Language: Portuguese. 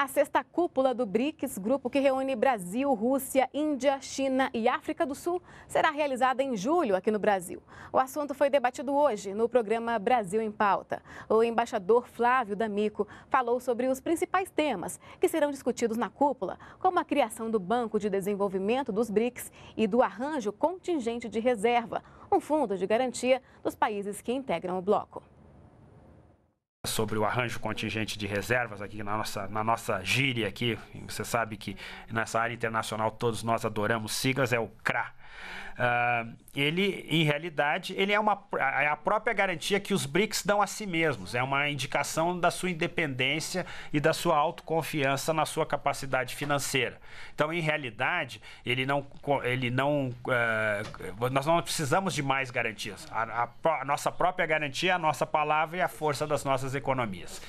A sexta cúpula do BRICS, grupo que reúne Brasil, Rússia, Índia, China e África do Sul, será realizada em julho aqui no Brasil. O assunto foi debatido hoje no programa Brasil em Pauta. O embaixador Flávio D'Amico falou sobre os principais temas que serão discutidos na cúpula, como a criação do Banco de Desenvolvimento dos BRICS e do arranjo contingente de reserva, um fundo de garantia dos países que integram o bloco sobre o arranjo contingente de reservas aqui na nossa, na nossa gíria aqui. Você sabe que nessa área internacional todos nós adoramos siglas, é o CRA. Uh, ele, em realidade, ele é uma, é a própria garantia que os BRICS dão a si mesmos. É uma indicação da sua independência e da sua autoconfiança na sua capacidade financeira. Então, em realidade, ele não, ele não, uh, nós não precisamos de mais garantias. A, a, a nossa própria garantia, a nossa palavra e a força das nossas economias.